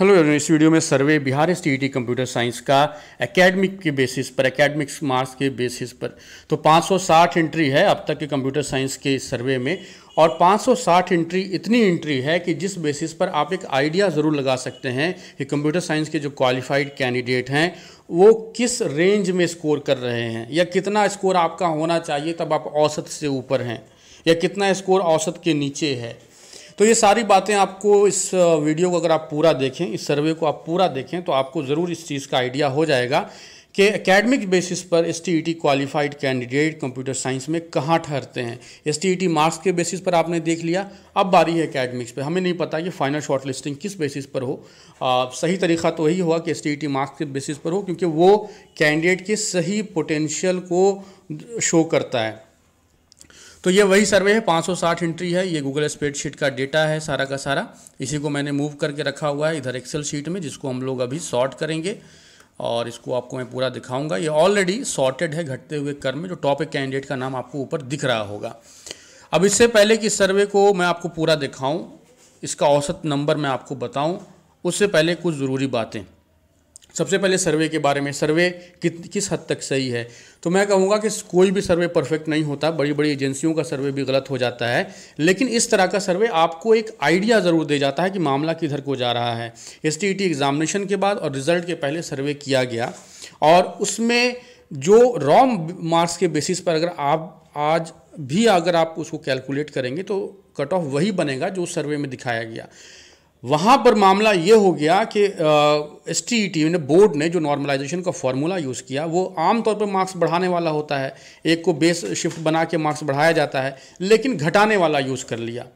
hello everyone इस video में survey Bihar S T e computer science का एकेडमिक के बेसिस पर एकेडमिक मार्क्स के बेसिस पर तो 560 एंट्री है अब तक के कंप्यूटर साइंस के सर्वे में और 560 एंट्री इतनी एंट्री है कि जिस बेसिस पर आप एक आइडिया ज़रूर लगा सकते हैं कि कंप्यूटर साइंस के जो क्वालिफाइड कैंडिडेट हैं वो किस रेंज में स्कोर कर रहे हैं या कितना स्कोर आपका होना चाहिए तब आप औसत से ऊपर हैं या कितना स्कोर औसत के नीचे है तो ये सारी बातें आपको इस वीडियो को अगर आप पूरा देखें इस सर्वे को आप पूरा देखें तो आपको ज़रूर इस चीज़ का आइडिया हो जाएगा कि एकेडमिक बेसिस पर S T qualified candidate computer science में कहाँ ठहरते हैं एस टी मार्क्स के बेसिस पर आपने देख लिया अब बारी है एकेडमिक्स पे हमें नहीं पता कि फाइनल शॉर्ट लिस्टिंग किस बेसिस पर हो आ, सही तरीका तो यही हुआ कि एस टी मार्क्स के बेसिस पर हो क्योंकि वो कैंडिडेट के सही पोटेंशियल को शो करता है तो ये वही सर्वे है 560 एंट्री है ये गूगल स्प्रेडशीट का डेटा है सारा का सारा इसी को मैंने मूव करके रखा हुआ है इधर एक्सेल शीट में जिसको हम लोग अभी सॉर्ट करेंगे और इसको आपको मैं पूरा दिखाऊंगा ये ऑलरेडी सॉर्टेड है घटते हुए कर में जो टॉप एक कैंडिडेट का नाम आपको ऊपर दिख रहा होगा अब इससे पहले कि सर्वे को मैं आपको पूरा दिखाऊँ इसका औसत नंबर मैं आपको बताऊँ उससे पहले कुछ ज़रूरी बातें सबसे पहले सर्वे के बारे में सर्वे कित किस हद तक सही है तो मैं कहूँगा कि कोई भी सर्वे परफेक्ट नहीं होता बड़ी बड़ी एजेंसियों का सर्वे भी गलत हो जाता है लेकिन इस तरह का सर्वे आपको एक आइडिया ज़रूर दे जाता है कि मामला किधर को जा रहा है एस टी एग्ज़ामिनेशन के बाद और रिजल्ट के पहले सर्वे किया गया और उसमें जो रॉ मार्क्स के बेसिस पर अगर आप आज भी अगर आप उसको कैलकुलेट करेंगे तो कट ऑफ वही बनेगा जो सर्वे में दिखाया गया वहाँ पर मामला ये हो गया कि एस टी ई टी ने बोर्ड ने जो नॉर्मलाइजेशन का फार्मूला यूज़ किया वो आमतौर पर मार्क्स बढ़ाने वाला होता है एक को बेस शिफ्ट बना के मार्क्स बढ़ाया जाता है लेकिन घटाने वाला यूज़ कर लिया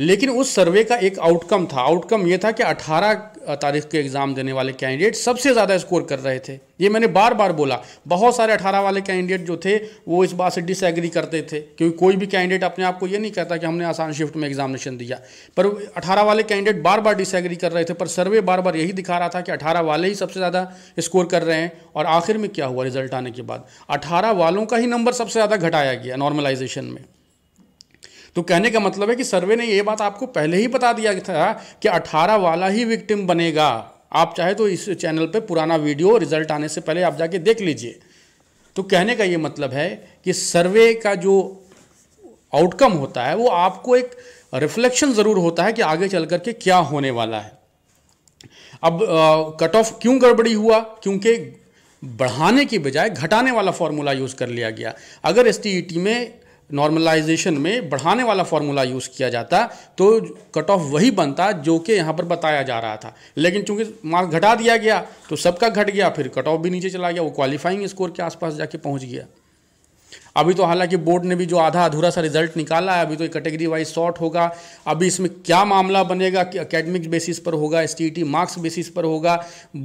लेकिन उस सर्वे का एक आउटकम था आउटकम ये था कि 18 तारीख के एग्ज़ाम देने वाले कैंडिडेट सबसे ज़्यादा स्कोर कर रहे थे ये मैंने बार बार बोला बहुत सारे 18 वाले कैंडिडेट जो थे वो इस बात से डिसएग्री करते थे क्योंकि कोई भी कैंडिडेट अपने आप को ये नहीं कहता कि हमने आसान शिफ्ट में एग्जामिनेशन दिया पर अठारह वाले कैंडिडेट बार बार डिसएग्री कर रहे थे पर सर्वे बार बार यही दिखा रहा था कि अठारह वाले ही सबसे ज़्यादा स्कोर कर रहे हैं और आखिर में क्या हुआ रिजल्ट आने के बाद अठारह वालों का ही नंबर सबसे ज़्यादा घटाया गया नॉर्मलाइजेशन में तो कहने का मतलब है कि सर्वे ने यह बात आपको पहले ही बता दिया था कि 18 वाला ही विक्टिम बनेगा आप चाहे तो इस चैनल पे पुराना वीडियो रिजल्ट आने से पहले आप जाके देख लीजिए तो कहने का ये मतलब है कि सर्वे का जो आउटकम होता है वो आपको एक रिफ्लेक्शन ज़रूर होता है कि आगे चल करके क्या होने वाला है अब कट ऑफ क्यों गड़बड़ी हुआ क्योंकि बढ़ाने की बजाय घटाने वाला फॉर्मूला यूज़ कर लिया गया अगर एस e में नॉर्मलाइजेशन में बढ़ाने वाला फार्मूला यूज़ किया जाता तो कट ऑफ वही बनता जो कि यहाँ पर बताया जा रहा था लेकिन चूंकि मार्क घटा दिया गया तो सबका घट गया फिर कट ऑफ भी नीचे चला गया वो क्वालिफाइंग स्कोर के आसपास जाके पहुँच गया अभी तो हालांकि बोर्ड ने भी जो आधा अधूरा सा रिजल्ट निकाला है अभी तो कैटेगरी वाइज शॉर्ट होगा अभी इसमें क्या मामला बनेगा कि अकेडमिक बेसिस पर होगा एस मार्क्स बेसिस पर होगा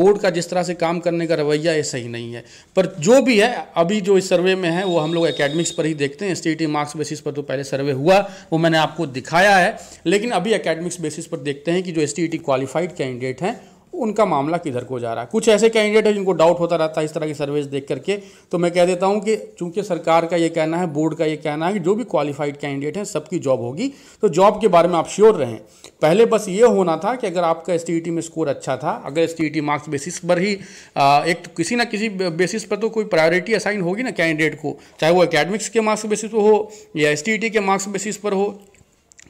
बोर्ड का जिस तरह से काम करने का रवैया ये सही नहीं है पर जो भी है अभी जो इस सर्वे में है वो हम लोग अकेडमिक्स पर ही देखते हैं एस मार्क्स बेसिस पर तो पहले सर्वे हुआ वो मैंने आपको दिखाया है लेकिन अभी अकेडमिक्स बेसिस पर देखते हैं कि जो एस क्वालिफाइड कैंडिडेट हैं उनका मामला किधर को जा रहा है कुछ ऐसे कैंडिडेट हैं जिनको डाउट होता रहता है इस तरह की सर्विस देख करके तो मैं कह देता हूँ कि चूंकि सरकार का ये कहना है बोर्ड का ये कहना है कि जो भी क्वालिफाइड कैंडिडेट हैं सबकी जॉब होगी तो जॉब के बारे में आप श्योर रहें पहले बस ये होना था कि अगर आपका एस e में स्कोर अच्छा था अगर एस मार्क्स बेसिस पर ही एक तो किसी ना किसी बेसिस पर तो कोई प्रायोरिटी असाइन होगी ना कैंडिडेट को चाहे वो अकेडमिक्स के मार्क्स बेसिस पर हो या एस e के मार्क्स बेसिस पर हो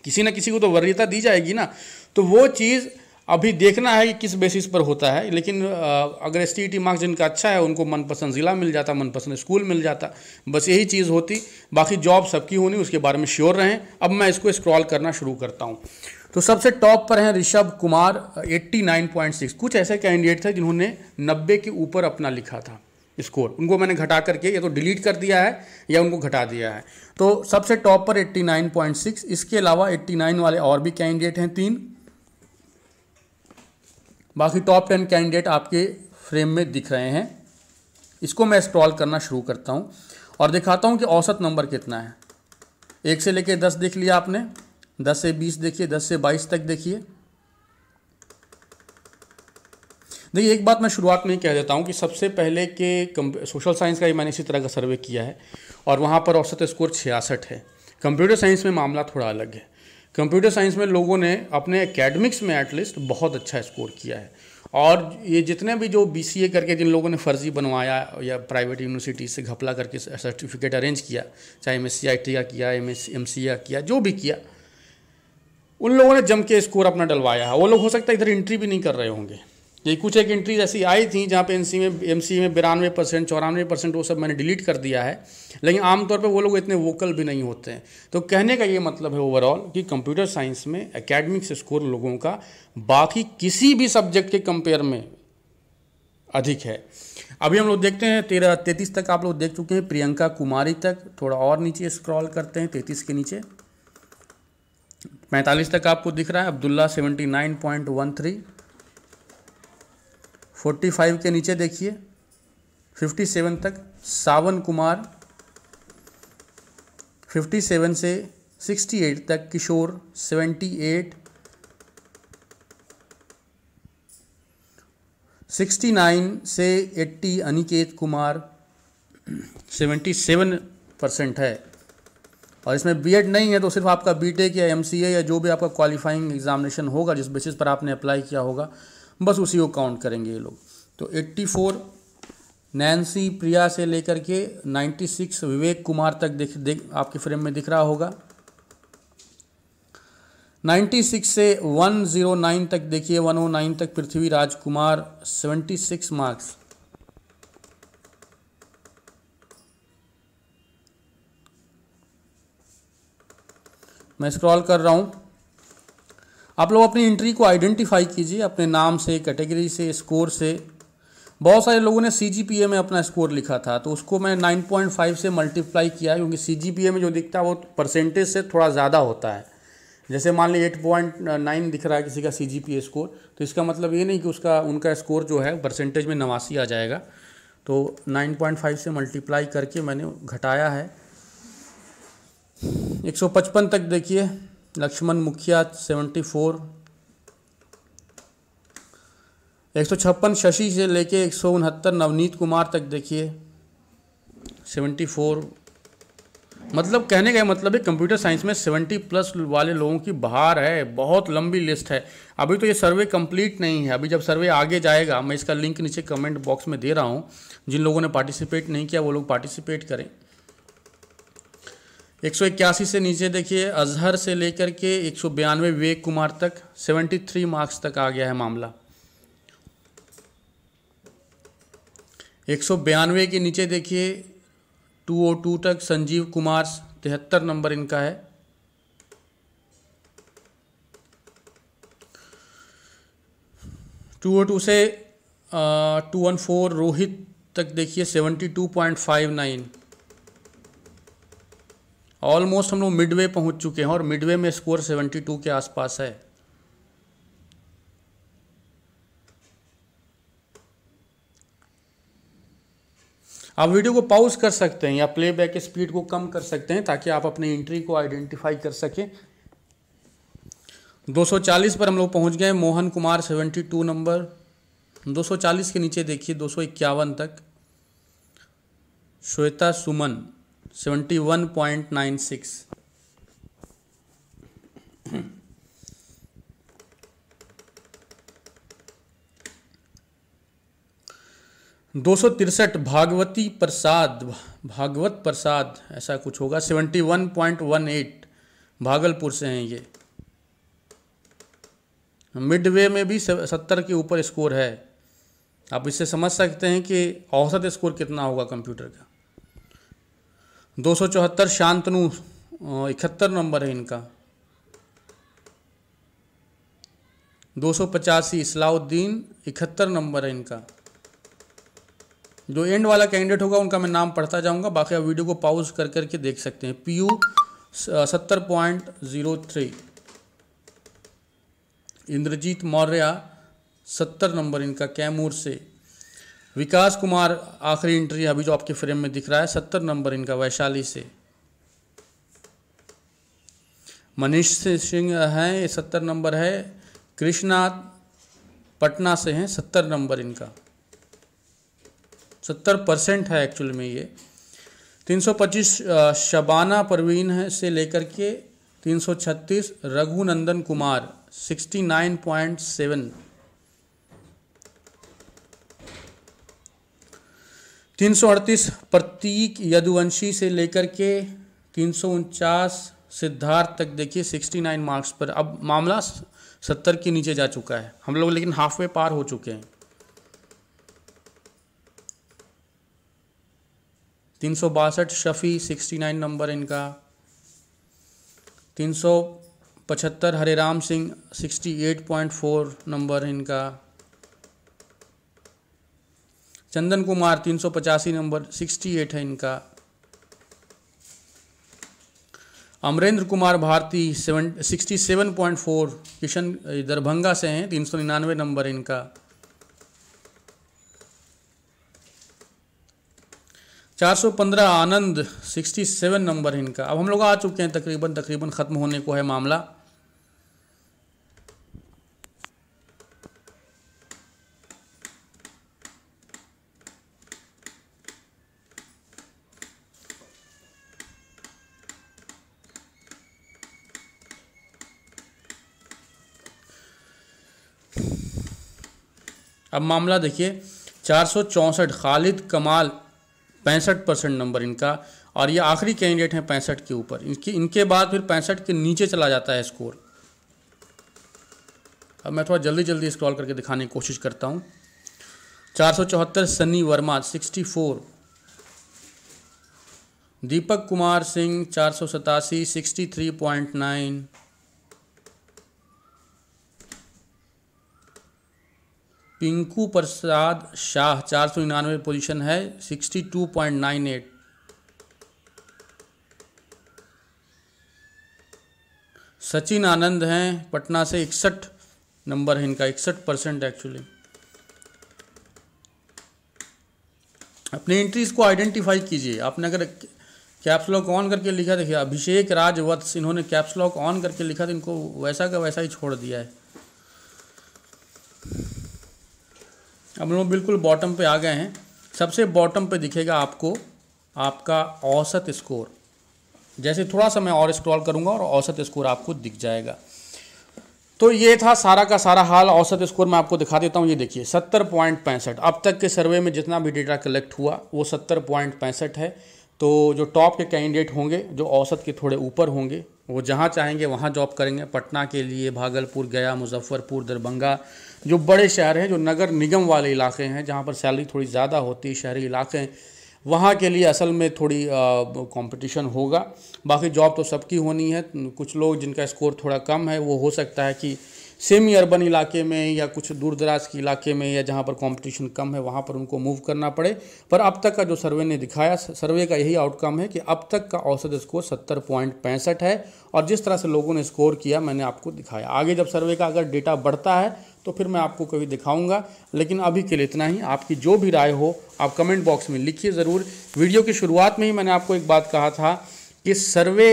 किसी ना किसी को तो वरीयता दी जाएगी ना तो वो चीज़ अभी देखना है कि किस बेसिस पर होता है लेकिन अगर एस टी मार्क्स जिनका अच्छा है उनको मनपसंद ज़िला मिल जाता मनपसंद स्कूल मिल जाता बस यही चीज़ होती बाकी जॉब सबकी होनी उसके बारे में श्योर रहें अब मैं इसको स्क्रॉल करना शुरू करता हूँ तो सबसे टॉप पर हैं ऋषभ कुमार 89.6 कुछ ऐसे कैंडिडेट थे जिन्होंने 90 के ऊपर अपना लिखा था स्कोर उनको मैंने घटा करके या तो डिलीट कर दिया है या उनको घटा दिया है तो सबसे टॉप पर 89.6 इसके अलावा 89 वाले और भी कैंडिडेट हैं तीन बाकी टॉप टेन कैंडिडेट आपके फ्रेम में दिख रहे हैं इसको मैं स्क्रॉल करना शुरू करता हूँ और दिखाता हूँ कि औसत नंबर कितना है एक से लेके दस देख लिया आपने दस से बीस देखिए दस से बाईस तक देखिए देखिए एक बात मैं शुरुआत में कह देता हूँ कि सबसे पहले के सोशल साइंस का ही मैंने इसी तरह का सर्वे किया है और वहाँ पर औसत स्कोर छियासठ है कंप्यूटर साइंस में मामला थोड़ा अलग है कंप्यूटर साइंस में लोगों ने अपने एकेडमिक्स में एटलीस्ट बहुत अच्छा स्कोर किया है और ये जितने भी जो बी करके जिन लोगों ने फर्जी बनवाया या प्राइवेट यूनिवर्सिटी से घपला करके सर्टिफिकेट अरेंज किया चाहे एम एस का किया एम एस किया जो भी किया उन लोगों ने जम के स्कोर अपना डलवाया है वो लोग हो सकता है इधर इंट्री भी नहीं कर रहे होंगे ये कुछ एक एंट्रीज ऐसी आई थी जहाँ पे एनसी में एमसी में बिरानवे परसेंट चौरानवे परसेंट वो सब मैंने डिलीट कर दिया है लेकिन आमतौर पे वो लोग इतने वोकल भी नहीं होते हैं तो कहने का ये मतलब है ओवरऑल कि कंप्यूटर साइंस में एकेडमिक स्कोर लोगों का बाकी किसी भी सब्जेक्ट के कंपेयर में अधिक है अभी हम लोग देखते हैं तेरह तैंतीस तक आप लोग देख चुके हैं प्रियंका कुमारी तक थोड़ा और नीचे स्क्रॉल करते हैं तैंतीस के नीचे पैंतालीस तक आपको दिख रहा है Abdullah seventy nine point one three forty five के नीचे देखिए फिफ्टी सेवन तक सावन कुमार फिफ्टी सेवन से सिक्सटी एट तक Kishore seventy eight sixty nine से eighty Aniket Kumar seventy seven percent है और इसमें बीएड नहीं है तो सिर्फ आपका बीटेक या एमसीए या जो भी आपका क्वालिफाइंग एग्जामिनेशन होगा जिस बेसिस पर आपने अप्लाई किया होगा बस उसी को काउंट करेंगे ये लोग तो 84 नैन्सी प्रिया से लेकर के 96 विवेक कुमार तक देख देख आपके फ्रेम में दिख रहा होगा 96 से 109 तक देखिए 109 तक पृथ्वी राजकुमार 76 मार्क्स मैं स्क्रॉल कर रहा हूँ आप लोग अपनी इंट्री को आइडेंटिफाई कीजिए अपने नाम से कैटेगरी से स्कोर से बहुत सारे लोगों ने सी में अपना स्कोर लिखा था तो उसको मैं 9.5 से मल्टीप्लाई किया क्योंकि सी में जो दिखता है वो परसेंटेज से थोड़ा ज़्यादा होता है जैसे मान ली एट दिख रहा है किसी का सी स्कोर तो इसका मतलब ये नहीं कि उसका उनका स्कोर जो है परसेंटेज में नवासी आ जाएगा तो 9.5 से मल्टीप्लाई करके मैंने घटाया है 155 तक देखिए लक्ष्मण मुखिया सेवेंटी फोर एक सौ छप्पन शशि से लेके एक सौ उनहत्तर नवनीत कुमार तक देखिए सेवेंटी फोर मतलब कहने का मतलब है कंप्यूटर साइंस में सेवेंटी प्लस वाले लोगों की बाहर है बहुत लंबी लिस्ट है अभी तो ये सर्वे कंप्लीट नहीं है अभी जब सर्वे आगे जाएगा मैं इसका लिंक नीचे कमेंट बॉक्स में दे रहा हूँ जिन लोगों ने पार्टिसिपेट नहीं किया वो लोग पार्टिसिपेट करें एक सौ इक्यासी से नीचे देखिए अजहर से लेकर के एक सौ बयानवे विवेक कुमार तक सेवेंटी थ्री मार्क्स तक आ गया है मामला एक सौ बयानवे के नीचे देखिए टू ओ टू तक संजीव कुमार तिहत्तर नंबर इनका है टू ओ टू से टू वन फोर रोहित तक देखिए seventy two point five nine almost हम लोग मिडवे पहुंच चुके हैं और मिडवे में स्कोर 72 के आसपास है आप वीडियो को पॉज कर सकते हैं या प्लेबैक स्पीड को कम कर सकते हैं ताकि आप अपने एंट्री को आइडेंटिफाई कर सकें 240 पर हम लोग पहुंच गए मोहन कुमार 72 नंबर 240 के नीचे देखिए दो तक Shweta Suman seventy one point nine six दो सौ तिरसठ भागवती प्रसाद भागवत प्रसाद ऐसा कुछ होगा seventy one point one eight Bhagalpur से हैं ये मिडवे में भी सत्तर के ऊपर स्कोर है आप इससे समझ सकते हैं कि औसत स्कोर कितना होगा कंप्यूटर का दो सौ चौहत्तर शांतनु इकहत्तर नंबर है इनका दो सौ पचासी इसलाउद्दीन इकहत्तर नंबर है इनका जो एंड वाला कैंडिडेट होगा उनका मैं नाम पढ़ता जाऊंगा बाकी आप वीडियो को पाउज कर करके देख सकते हैं पी यू सत्तर point zero three Indrajeet Maurya सत्तर नंबर इनका कैमूर से विकास कुमार आखिरी इंट्री अभी जो आपके फ्रेम में दिख रहा है सत्तर नंबर इनका वैशाली से मनीष सिंह हैं ये सत्तर नंबर है कृष्णा पटना से हैं सत्तर नंबर इनका सत्तर परसेंट है एक्चुअल में ये तीन सौ पच्चीस शबाना परवीन है से लेकर के तीन सौ छत्तीस Raghunandan Kumar sixty nine point seven तीन सौ अड़तीस प्रतीक यदुवंशी से लेकर के तीन सौ उनचास सिद्धार्थ तक देखिए सिक्सटी नाइन मार्क्स पर अब मामला सत्तर के नीचे जा चुका है हम लोग लेकिन हाफ वे पार हो चुके हैं तीन सौ बासठ शफ़ी सिक्सटी नाइन नंबर इनका तीन सौ पचहत्तर Hare Ram Singh sixty eight point four number इनका चंदन कुमार तीन सौ पचासी नंबर सिक्सटी एट है इनका Amarendra Kumar Bharti seven sixty seven point four Kishan Darbhanga से हैं तीन सौ निन्यानवे नंबर इनका चार सौ पंद्रह आनंद सिक्सटी सेवन नंबर इनका अब हम लोग आ चुके हैं तकरीबन तकरीबन ख़त्म होने को है मामला अब मामला देखिए चार खालिद कमाल पैंसठ परसेंट नंबर इनका और ये आखिरी कैंडिडेट हैं पैंसठ के ऊपर इनके इनके बाद फिर पैंसठ के नीचे चला जाता है स्कोर अब मैं थोड़ा जल्दी जल्दी स्क्रॉल करके दिखाने की कोशिश करता हूँ चार सौ चौहत्तर सन्नी वर्मा सिक्सटी फोर दीपक कुमार सिंह चार सौ सतासी sixty three point nine Pinku Prasad Shah चार सौ निन्यानवे पोजिशन है sixty two point nine eight Sachin Anand हैं पटना से इकसठ नंबर है इनका इकसठ परसेंट एक्चुअली अपनी एंट्रीज को आइडेंटिफाई कीजिए आपने अगर कैप्स लॉक ऑन करके लिखा देखिए अभिषेक राजवत्स इन्होंने कैप्स लॉक ऑन करके लिखा तो इनको वैसा का वैसा ही छोड़ दिया है हम लोग बिल्कुल बॉटम पे आ गए हैं सबसे बॉटम पे दिखेगा आपको आपका औसत स्कोर जैसे थोड़ा सा मैं और स्क्रॉल करूंगा और औसत स्कोर आपको दिख जाएगा तो ये था सारा का सारा हाल औसत स्कोर मैं आपको दिखा देता हूँ ये देखिए सत्तर पॉइंट पैंसठ अब तक के सर्वे में जितना भी डेटा कलेक्ट हुआ वो सत्तर पॉइंट पैंसठ है तो जो टॉप के कैंडिडेट होंगे जो औसत के थोड़े ऊपर होंगे वो जहाँ चाहेंगे वहाँ जॉब करेंगे पटना के लिए भागलपुर गया मुजफ्फरपुर दरभंगा जो बड़े शहर हैं जो नगर निगम वाले इलाके हैं जहाँ पर सैलरी थोड़ी ज़्यादा होती है शहरी इलाके हैं वहाँ के लिए असल में थोड़ी कंपटीशन होगा बाकी जॉब तो सबकी होनी है कुछ लोग जिनका स्कोर थोड़ा कम है वो हो सकता है कि सेमी अर्बन इलाके में या कुछ दूर दराज के इलाके में या जहाँ पर कंपटीशन कम है वहाँ पर उनको मूव करना पड़े पर अब तक का जो सर्वे ने दिखाया सर्वे का यही आउटकम है कि अब तक का औसत स्कोर सत्तर पॉइंट पैंसठ है और जिस तरह से लोगों ने स्कोर किया मैंने आपको दिखाया आगे जब सर्वे का अगर डेटा बढ़ता है तो फिर मैं आपको कभी दिखाऊंगा लेकिन अभी के लिए इतना ही आपकी जो भी राय हो आप कमेंट बॉक्स में लिखिए ज़रूर वीडियो की शुरुआत में ही मैंने आपको एक बात कहा था ये सर्वे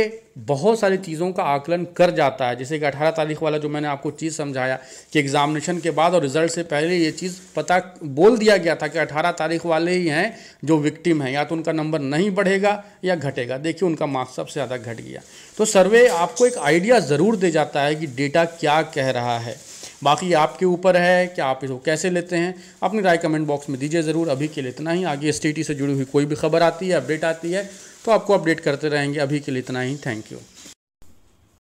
बहुत सारी चीज़ों का आकलन कर जाता है जैसे कि 18 तारीख वाला जो मैंने आपको चीज़ समझाया कि एग्जामिनेशन के बाद और रिजल्ट से पहले ये चीज़ पता बोल दिया गया था कि 18 तारीख वाले ही हैं जो विक्टिम हैं या तो उनका नंबर नहीं बढ़ेगा या घटेगा देखिए उनका मार्क्स सबसे ज़्यादा घट गया तो सर्वे आपको एक आइडिया ज़रूर दे जाता है कि डेटा क्या कह रहा है बाकी आपके ऊपर है कि आप इसको कैसे लेते हैं अपनी राय कमेंट बॉक्स में दीजिए ज़रूर अभी के लिए इतना ही आगे एस से जुड़ी हुई कोई भी खबर आती है अपडेट आती है तो आपको अपडेट करते रहेंगे अभी के लिए इतना ही थैंक यू